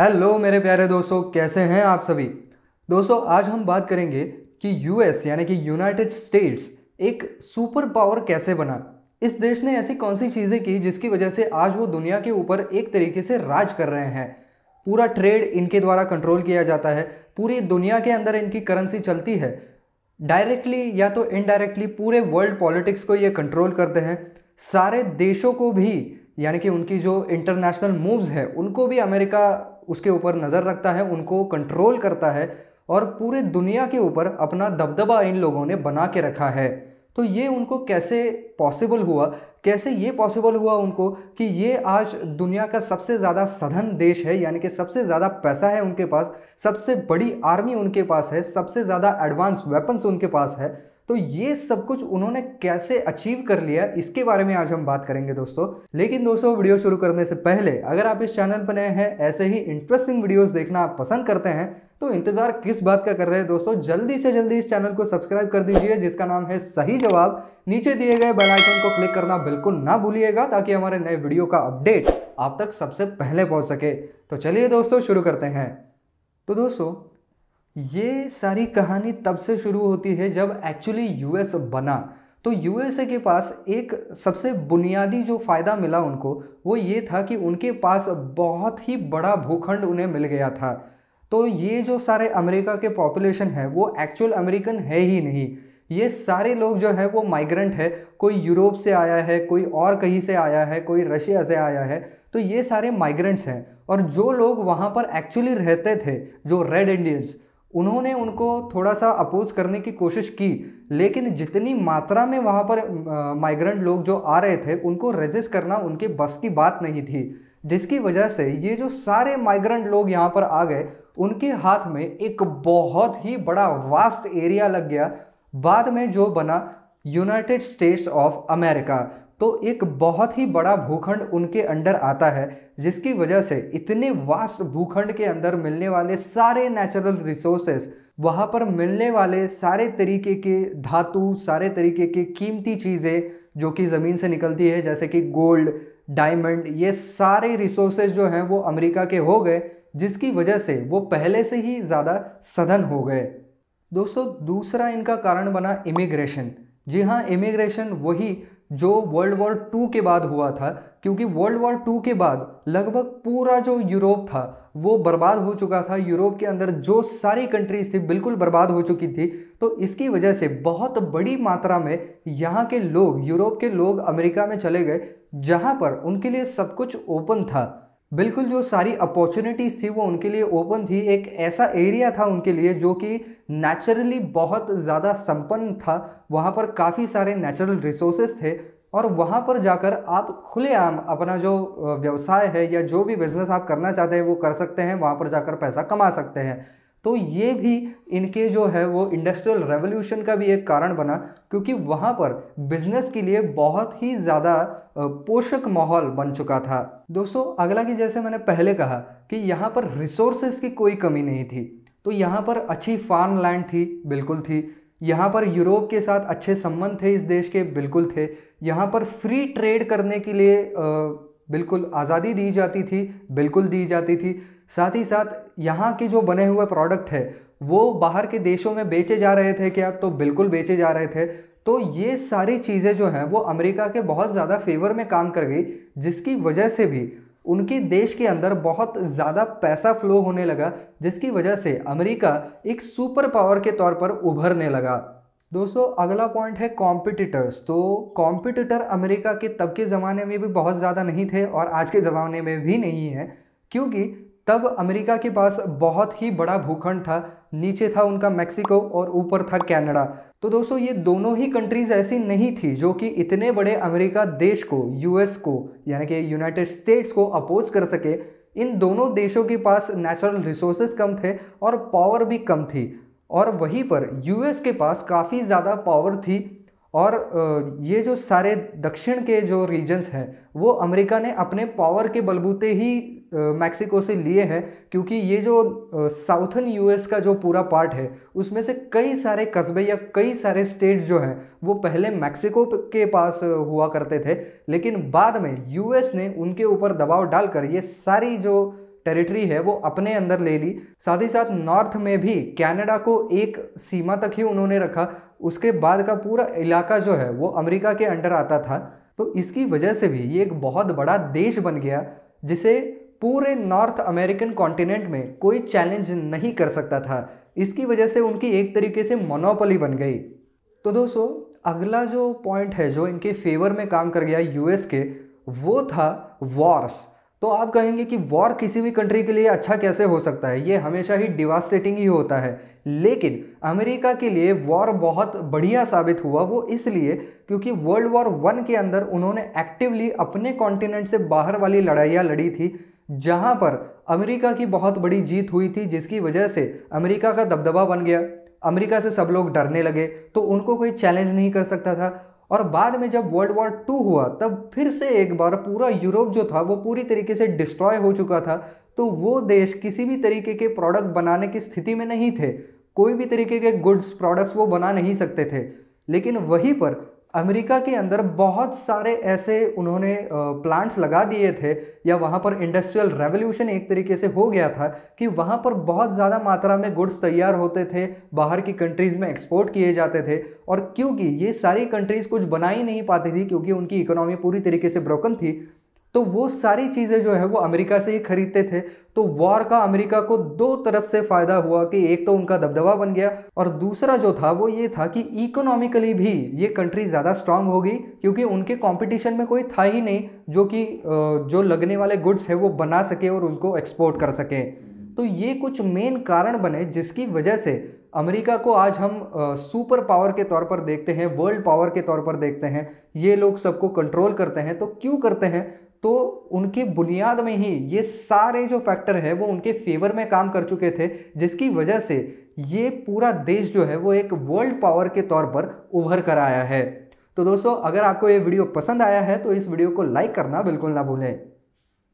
hello मेरे प्यारे दोस्तों कैसे हैं आप सभी दोस्तों आज हम बात करेंगे कि यूएस यानी कि यूनाइटेड स्टेट्स एक सुपर पावर कैसे बना इस देश ने ऐसी कौन सी चीज़ें की जिसकी वजह से आज वो दुनिया के ऊपर एक तरीके से राज कर रहे हैं पूरा ट्रेड इनके द्वारा कंट्रोल किया जाता है पूरी दुनिया के अंदर इनकी करेंसी चलती है डायरेक्टली या तो इनडायरेक्टली पूरे वर्ल्ड पॉलिटिक्स को ये कंट्रोल करते हैं सारे देशों को भी यानी कि उनकी जो इंटरनेशनल मूव्स हैं उनको भी अमेरिका उसके ऊपर नज़र रखता है उनको कंट्रोल करता है और पूरे दुनिया के ऊपर अपना दबदबा इन लोगों ने बना के रखा है तो ये उनको कैसे पॉसिबल हुआ कैसे ये पॉसिबल हुआ उनको कि ये आज दुनिया का सबसे ज़्यादा सधन देश है यानी कि सबसे ज़्यादा पैसा है उनके पास सबसे बड़ी आर्मी उनके पास है सबसे ज़्यादा एडवांस वेपन्स उनके पास है तो ये सब कुछ उन्होंने कैसे अचीव कर लिया इसके बारे में आज हम बात करेंगे दोस्तों लेकिन दोस्तों वीडियो शुरू करने से पहले अगर आप इस चैनल पर नए हैं ऐसे ही इंटरेस्टिंग वीडियोस देखना आप पसंद करते हैं तो इंतजार किस बात का कर रहे हैं दोस्तों जल्दी से जल्दी इस चैनल को सब्सक्राइब कर दीजिए जिसका नाम है सही जवाब नीचे दिए गए बेल आइकन को क्लिक करना बिल्कुल ना भूलिएगा ताकि हमारे नए वीडियो का अपडेट आप तक सबसे पहले पहुंच सके तो चलिए दोस्तों शुरू करते हैं तो दोस्तों ये सारी कहानी तब से शुरू होती है जब एक्चुअली यूएस बना तो यूएसए के पास एक सबसे बुनियादी जो फ़ायदा मिला उनको वो ये था कि उनके पास बहुत ही बड़ा भूखंड उन्हें मिल गया था तो ये जो सारे अमेरिका के पॉपुलेशन है वो एक्चुअल अमेरिकन है ही नहीं ये सारे लोग जो है वो माइग्रेंट है कोई यूरोप से आया है कोई और कहीं से आया है कोई रशिया से आया है तो ये सारे माइग्रेंट्स हैं और जो लोग वहाँ पर एक्चुअली रहते थे जो रेड इंडियंस उन्होंने उनको थोड़ा सा अपोज करने की कोशिश की लेकिन जितनी मात्रा में वहाँ पर माइग्रेंट लोग जो आ रहे थे उनको रजिस्ट करना उनके बस की बात नहीं थी जिसकी वजह से ये जो सारे माइग्रेंट लोग यहाँ पर आ गए उनके हाथ में एक बहुत ही बड़ा वास्ट एरिया लग गया बाद में जो बना यूनाइटेड स्टेट्स ऑफ अमेरिका तो एक बहुत ही बड़ा भूखंड उनके अंडर आता है जिसकी वजह से इतने वास्ट भूखंड के अंदर मिलने वाले सारे नेचुरल रिसोर्सेस वहाँ पर मिलने वाले सारे तरीके के धातु सारे तरीके के कीमती चीज़ें जो कि ज़मीन से निकलती है जैसे कि गोल्ड डायमंड ये सारे रिसोर्सेज जो हैं वो अमेरिका के हो गए जिसकी वजह से वो पहले से ही ज़्यादा सघन हो गए दोस्तों दूसरा इनका कारण बना इमिग्रेशन जी हाँ इमिग्रेशन वही जो वर्ल्ड वॉर टू के बाद हुआ था क्योंकि वर्ल्ड वॉर टू के बाद लगभग पूरा जो यूरोप था वो बर्बाद हो चुका था यूरोप के अंदर जो सारी कंट्रीज थी बिल्कुल बर्बाद हो चुकी थी तो इसकी वजह से बहुत बड़ी मात्रा में यहाँ के लोग यूरोप के लोग अमेरिका में चले गए जहाँ पर उनके लिए सब कुछ ओपन था बिल्कुल जो सारी अपॉर्चुनिटीज़ थी वो उनके लिए ओपन थी एक ऐसा एरिया था उनके लिए जो कि नेचुरली बहुत ज़्यादा संपन्न था वहाँ पर काफ़ी सारे नेचुरल रिसोर्सेज थे और वहाँ पर जाकर आप खुलेआम अपना जो व्यवसाय है या जो भी बिज़नेस आप करना चाहते हैं वो कर सकते हैं वहाँ पर जाकर पैसा कमा सकते हैं तो ये भी इनके जो है वो इंडस्ट्रियल रेवोल्यूशन का भी एक कारण बना क्योंकि वहाँ पर बिजनेस के लिए बहुत ही ज़्यादा पोषक माहौल बन चुका था दोस्तों अगला कि जैसे मैंने पहले कहा कि यहाँ पर रिसोर्सेज की कोई कमी नहीं थी तो यहाँ पर अच्छी फार्म लैंड थी बिल्कुल थी यहाँ पर यूरोप के साथ अच्छे संबंध थे इस देश के बिल्कुल थे यहाँ पर फ्री ट्रेड करने के लिए बिल्कुल आज़ादी दी जाती थी बिल्कुल दी जाती थी साथ ही साथ यहाँ के जो बने हुए प्रोडक्ट है वो बाहर के देशों में बेचे जा रहे थे क्या तो बिल्कुल बेचे जा रहे थे तो ये सारी चीज़ें जो हैं वो अमेरिका के बहुत ज़्यादा फेवर में काम कर गई जिसकी वजह से भी उनके देश के अंदर बहुत ज़्यादा पैसा फ्लो होने लगा जिसकी वजह से अमेरिका एक सुपर पावर के तौर पर उभरने लगा दोस्तों अगला पॉइंट है कॉम्पिटिटर्स तो कॉम्पिटिटर अमेरिका के तब के ज़माने में भी बहुत ज़्यादा नहीं थे और आज के ज़माने में भी नहीं है क्योंकि तब अमेरिका के पास बहुत ही बड़ा भूखंड था नीचे था उनका मेक्सिको और ऊपर था कनाडा तो दोस्तों ये दोनों ही कंट्रीज़ ऐसी नहीं थी जो कि इतने बड़े अमेरिका देश को यूएस को यानी कि यूनाइटेड स्टेट्स को अपोज कर सके इन दोनों देशों के पास नेचुरल रिसोर्सेज कम थे और पावर भी कम थी और वहीं पर यूएस के पास काफ़ी ज़्यादा पावर थी और ये जो सारे दक्षिण के जो रीजन्स हैं वो अमेरिका ने अपने पावर के बलबूते ही मैक्सिको से लिए हैं क्योंकि ये जो साउथर्न यूएस का जो पूरा पार्ट है उसमें से कई सारे कस्बे या कई सारे स्टेट्स जो हैं वो पहले मैक्सिको के पास हुआ करते थे लेकिन बाद में यूएस ने उनके ऊपर दबाव डालकर ये सारी जो टेरिटरी है वो अपने अंदर ले ली साथ ही साथ नॉर्थ में भी कनाडा को एक सीमा तक ही उन्होंने रखा उसके बाद का पूरा इलाका जो है वो अमेरिका के अंडर आता था तो इसकी वजह से भी ये एक बहुत बड़ा देश बन गया जिसे पूरे नॉर्थ अमेरिकन कॉन्टिनेंट में कोई चैलेंज नहीं कर सकता था इसकी वजह से उनकी एक तरीके से मोनोपोली बन गई तो दोस्तों अगला जो पॉइंट है जो इनके फेवर में काम कर गया यूएस के वो था वॉर्स तो आप कहेंगे कि वॉर किसी भी कंट्री के लिए अच्छा कैसे हो सकता है ये हमेशा ही डिवास्टेटिंग ही होता है लेकिन अमेरिका के लिए वॉर बहुत बढ़िया साबित हुआ वो इसलिए क्योंकि वर्ल्ड वॉर वन के अंदर उन्होंने एक्टिवली अपने कॉन्टिनेंट से बाहर वाली लड़ाइयाँ लड़ी थी जहाँ पर अमेरिका की बहुत बड़ी जीत हुई थी जिसकी वजह से अमेरिका का दबदबा बन गया अमेरिका से सब लोग डरने लगे तो उनको कोई चैलेंज नहीं कर सकता था और बाद में जब वर्ल्ड वॉर टू हुआ तब फिर से एक बार पूरा यूरोप जो था वो पूरी तरीके से डिस्ट्रॉय हो चुका था तो वो देश किसी भी तरीके के प्रोडक्ट बनाने की स्थिति में नहीं थे कोई भी तरीके के गुड्स प्रोडक्ट्स वो बना नहीं सकते थे लेकिन वहीं पर अमेरिका के अंदर बहुत सारे ऐसे उन्होंने प्लांट्स लगा दिए थे या वहाँ पर इंडस्ट्रियल रेवोल्यूशन एक तरीके से हो गया था कि वहाँ पर बहुत ज़्यादा मात्रा में गुड्स तैयार होते थे बाहर की कंट्रीज़ में एक्सपोर्ट किए जाते थे और क्योंकि ये सारी कंट्रीज़ कुछ बना ही नहीं पाती थी क्योंकि उनकी इकोनॉमी पूरी तरीके से ब्रोकन थी तो वो सारी चीज़ें जो है वो अमेरिका से ही खरीदते थे तो वॉर का अमेरिका को दो तरफ से फ़ायदा हुआ कि एक तो उनका दबदबा बन गया और दूसरा जो था वो ये था कि इकोनॉमिकली भी ये कंट्री ज़्यादा स्ट्रांग होगी क्योंकि उनके कंपटीशन में कोई था ही नहीं जो कि जो लगने वाले गुड्स है वो बना सके और उनको एक्सपोर्ट कर सके तो ये कुछ मेन कारण बने जिसकी वजह से अमेरिका को आज हम आ, सुपर पावर के तौर पर देखते हैं वर्ल्ड पावर के तौर पर देखते हैं ये लोग सबको कंट्रोल करते हैं तो क्यों करते हैं तो उनके बुनियाद में ही ये सारे जो फैक्टर है वो उनके फेवर में काम कर चुके थे जिसकी वजह से ये पूरा देश जो है वो एक वर्ल्ड पावर के तौर पर उभर कर आया है तो दोस्तों अगर आपको ये वीडियो पसंद आया है तो इस वीडियो को लाइक करना बिल्कुल ना भूलें